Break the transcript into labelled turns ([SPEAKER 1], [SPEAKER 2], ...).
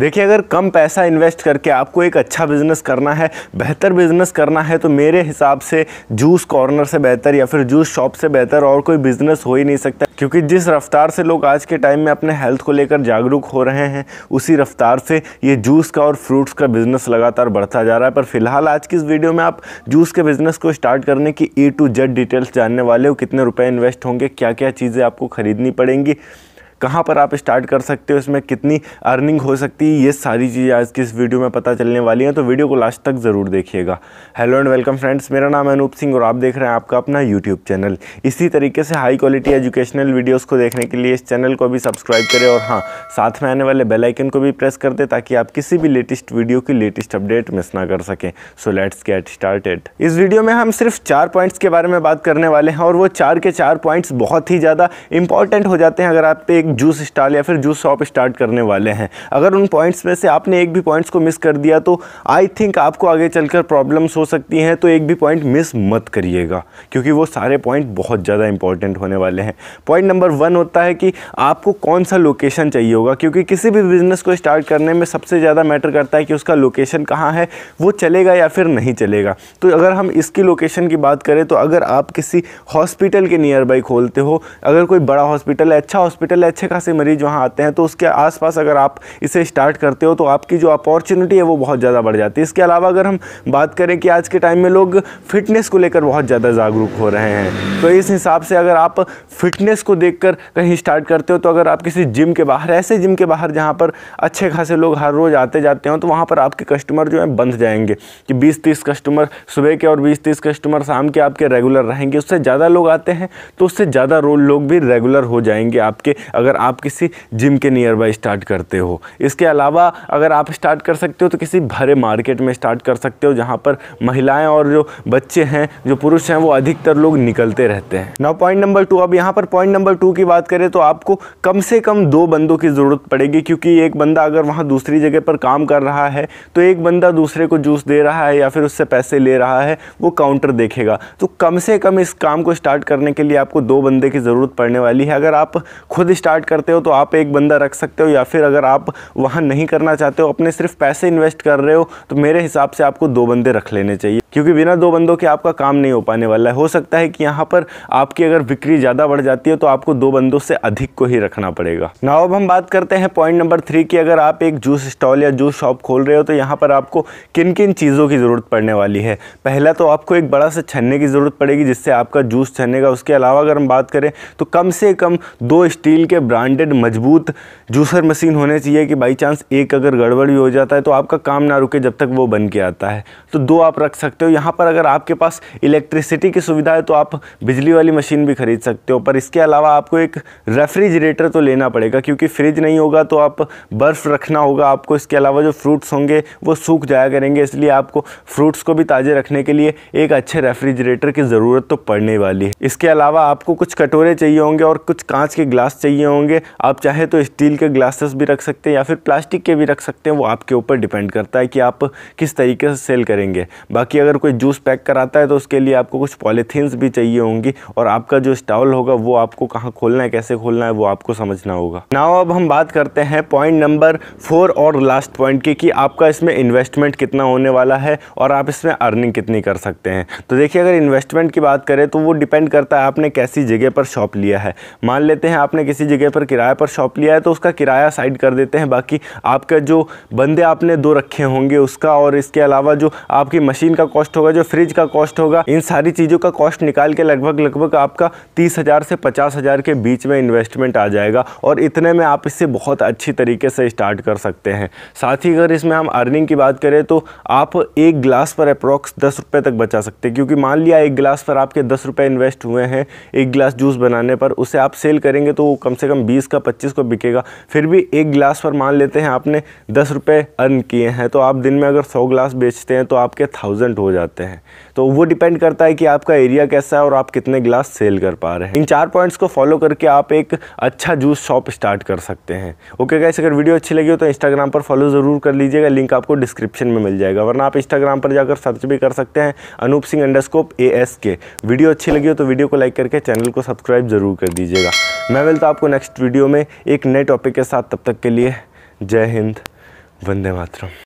[SPEAKER 1] देखिए अगर कम पैसा इन्वेस्ट करके आपको एक अच्छा बिज़नेस करना है बेहतर बिज़नेस करना है तो मेरे हिसाब से जूस कॉर्नर से बेहतर या फिर जूस शॉप से बेहतर और कोई बिज़नेस हो ही नहीं सकता क्योंकि जिस रफ्तार से लोग आज के टाइम में अपने हेल्थ को लेकर जागरूक हो रहे हैं उसी रफ्तार से ये जूस का और फ्रूट्स का बिज़नेस लगातार बढ़ता जा रहा है पर फिलहाल आज की इस वीडियो में आप जूस के बिज़नेस को स्टार्ट करने की ए टू जेड डिटेल्स जानने वाले हो कितने रुपये इन्वेस्ट होंगे क्या क्या चीज़ें आपको ख़रीदनी पड़ेंगी कहाँ पर आप स्टार्ट कर सकते हो इसमें कितनी अर्निंग हो सकती है ये सारी चीज़ें आज की इस वीडियो में पता चलने वाली हैं तो वीडियो को लास्ट तक ज़रूर देखिएगा हेलो एंड वेलकम फ्रेंड्स मेरा नाम है अनूप सिंह और आप देख रहे हैं आपका अपना यूट्यूब चैनल इसी तरीके से हाई क्वालिटी एजुकेशनल वीडियोज़ को देखने के लिए इस चैनल को भी सब्सक्राइब करें और हाँ साथ में आने वाले बेलाइकन को भी प्रेस कर दें ताकि आप किसी भी लेटेस्ट वीडियो की लेटेस्ट अपडेट मिस ना कर सकें सो लेट्स गेट स्टार्टेड इस वीडियो में हम सिर्फ चार पॉइंट्स के बारे में बात करने वाले हैं और वो चार के चार पॉइंट्स बहुत ही ज़्यादा इंपॉर्टेंट हो जाते हैं अगर आप पे एक जूस स्टॉल या फिर जूस शॉप स्टार्ट करने वाले हैं अगर उन पॉइंट्स में से आपने एक भी पॉइंट्स को मिस कर दिया तो आई थिंक आपको आगे चलकर प्रॉब्लम्स हो सकती हैं तो एक भी पॉइंट मिस मत करिएगा क्योंकि वो सारे पॉइंट बहुत ज़्यादा इंपॉर्टेंट होने वाले हैं पॉइंट नंबर वन होता है कि आपको कौन सा लोकेशन चाहिए होगा क्योंकि किसी भी बिज़नेस को स्टार्ट करने में सबसे ज़्यादा मैटर करता है कि उसका लोकेशन कहाँ है वो चलेगा या फिर नहीं चलेगा तो अगर हम इसकी लोकेशन की बात करें तो अगर आप किसी हॉस्पिटल के नियर बाई खोलते हो अगर कोई बड़ा हॉस्पिटल है अच्छा हॉस्पिटल है अच्छे खासे मरीज वहाँ आते हैं तो उसके आसपास अगर आप इसे स्टार्ट करते हो तो आपकी जो अपॉर्चुनिटी है वो बहुत ज़्यादा बढ़ जाती है इसके अलावा अगर हम बात करें कि आज के टाइम में लोग फिटनेस को लेकर बहुत ज़्यादा जागरूक हो रहे हैं तो इस हिसाब से अगर आप फिटनेस को कर कहीं स्टार्ट करते हो तो अगर आप किसी जिम के बाहर ऐसे जिम के बाहर जहाँ पर अच्छे खासे लोग हर रोज़ आते जाते हो तो वहाँ पर आपके कस्टमर जो हैं बंध जाएंगे कि बीस तीस कस्टमर सुबह के और बीस तीस कस्टमर शाम के आपके रेगुलर रहेंगे उससे ज़्यादा लोग आते हैं तो उससे ज़्यादा लोग भी रेगुलर हो जाएंगे आपके अगर अगर आप किसी जिम के नियर बाई स्टार्ट करते हो इसके अलावा अगर आप स्टार्ट कर सकते हो तो किसी भरे मार्केट में स्टार्ट कर सकते हो जहाँ पर महिलाएं और जो बच्चे हैं जो पुरुष हैं वो अधिकतर लोग निकलते रहते हैं नाउ पॉइंट नंबर टू अब यहाँ पर पॉइंट नंबर टू की बात करें तो आपको कम से कम दो बंदों की ज़रूरत पड़ेगी क्योंकि एक बंदा अगर वहाँ दूसरी जगह पर काम कर रहा है तो एक बंदा दूसरे को जूस दे रहा है या फिर उससे पैसे ले रहा है वो काउंटर देखेगा तो कम से कम इस काम को स्टार्ट करने के लिए आपको दो बंदे की ज़रूरत पड़ने वाली है अगर आप खुद स्टार्ट स्टार्ट करते हो तो आप एक बंदा रख सकते हो या फिर अगर आप वहाँ नहीं करना चाहते हो अपने सिर्फ पैसे इन्वेस्ट कर रहे हो तो मेरे हिसाब से आपको दो बंदे रख लेने चाहिए क्योंकि बिना दो बंदों के आपका काम नहीं हो पाने वाला है हो सकता है कि यहाँ पर आपकी अगर बिक्री ज़्यादा बढ़ जाती है तो आपको दो बंदों से अधिक को ही रखना पड़ेगा ना अब हम बात करते हैं पॉइंट नंबर थ्री की अगर आप एक जूस स्टॉल या जूस शॉप खोल रहे हो तो यहाँ पर आपको किन किन चीज़ों की ज़रूरत पड़ने वाली है पहला तो आपको एक बड़ा सा छन्ने की ज़रूरत पड़ेगी जिससे आपका जूस छनेगा उसके अलावा अगर हम बात करें तो कम से कम दो स्टील के ब्रांडेड मजबूत जूसर मशीन होने चाहिए कि बाई चांस एक अगर गड़बड़ भी हो जाता है तो आपका काम ना रुके जब तक वो बन के आता है तो दो आप रख सकते सकते हो यहाँ पर अगर आपके पास इलेक्ट्रिसिटी की सुविधा है तो आप बिजली वाली मशीन भी खरीद सकते हो पर इसके अलावा आपको एक रेफ्रिजरेटर तो लेना पड़ेगा क्योंकि फ्रिज नहीं होगा तो आप बर्फ़ रखना होगा आपको इसके अलावा जो फ्रूट्स होंगे वो सूख जाया करेंगे इसलिए आपको फ्रूट्स को भी ताज़े रखने के लिए एक अच्छे रेफ्रिजरेटर की ज़रूरत तो पड़ने वाली है इसके अलावा आपको कुछ कटोरे चाहिए होंगे और कुछ कांच के ग्लास चाहिए होंगे आप चाहे तो स्टील के ग्लासेस भी रख सकते हैं या फिर प्लास्टिक के भी रख सकते हैं वो आपके ऊपर डिपेंड करता है कि आप किस तरीके से सेल करेंगे बाकी अगर अगर कोई जूस पैक कराता है तो उसके लिए आपको कुछ पॉलीथीन्स भी चाहिए होंगी और आपका जो स्टॉल होगा वो आपको कहाँ खोलना है कैसे खोलना है वो आपको समझना होगा नाव अब हम बात करते हैं पॉइंट नंबर फोर और लास्ट पॉइंट की कि आपका इसमें इन्वेस्टमेंट कितना होने वाला है और आप इसमें अर्निंग कितनी कर सकते हैं तो देखिए अगर इन्वेस्टमेंट की बात करें तो वो डिपेंड करता है आपने कैसी जगह पर शॉप लिया है मान लेते हैं आपने किसी जगह पर किराए पर शॉप लिया है तो उसका किराया साइड कर देते हैं बाकी आपका जो बंदे आपने दो रखे होंगे उसका और इसके अलावा जो आपकी मशीन का कॉस्ट होगा जो फ्रिज का कॉस्ट होगा इन सारी चीज़ों का कॉस्ट निकाल के लगभग लगभग आपका तीस हज़ार से पचास हज़ार के बीच में इन्वेस्टमेंट आ जाएगा और इतने में आप इससे बहुत अच्छी तरीके से स्टार्ट कर सकते हैं साथ ही अगर इसमें हम अर्निंग की बात करें तो आप एक ग्लास पर अप्रॉक्स दस रुपये तक बचा सकते हैं क्योंकि मान लिया एक ग्लास पर आपके दस रुपये इन्वेस्ट हुए हैं एक ग्लास जूस बनाने पर उसे आप सेल करेंगे तो वो कम से कम बीस का पच्चीस को बिकेगा फिर भी एक ग्लास पर मान लेते हैं आपने दस रुपये अर्न किए हैं तो आप दिन में अगर सौ ग्लास बेचते हैं तो आपके थाउजेंड हो जाते हैं तो वो डिपेंड करता है कि आपका एरिया कैसा है और आप कितने ग्लास सेल कर पा रहे हैं इन चार पॉइंट्स को फॉलो करके आप एक अच्छा जूस शॉप स्टार्ट कर सकते हैं ओके गाइस अगर वीडियो अच्छी लगी हो तो इंस्टाग्राम पर फॉलो ज़रूर कर लीजिएगा लिंक आपको डिस्क्रिप्शन में मिल जाएगा वरना आप इंस्टाग्राम पर जाकर सर्च भी कर सकते हैं Anoop Singh underscore A S के वीडियो अच्छी लगी हो तो वीडियो को लाइक करके चैनल को सब्सक्राइब ज़रूर कर दीजिएगा मैं मिलता आपको नेक्स्ट वीडियो में एक नए टॉपिक के साथ तब तक के लिए जय हिंद वंदे मातरम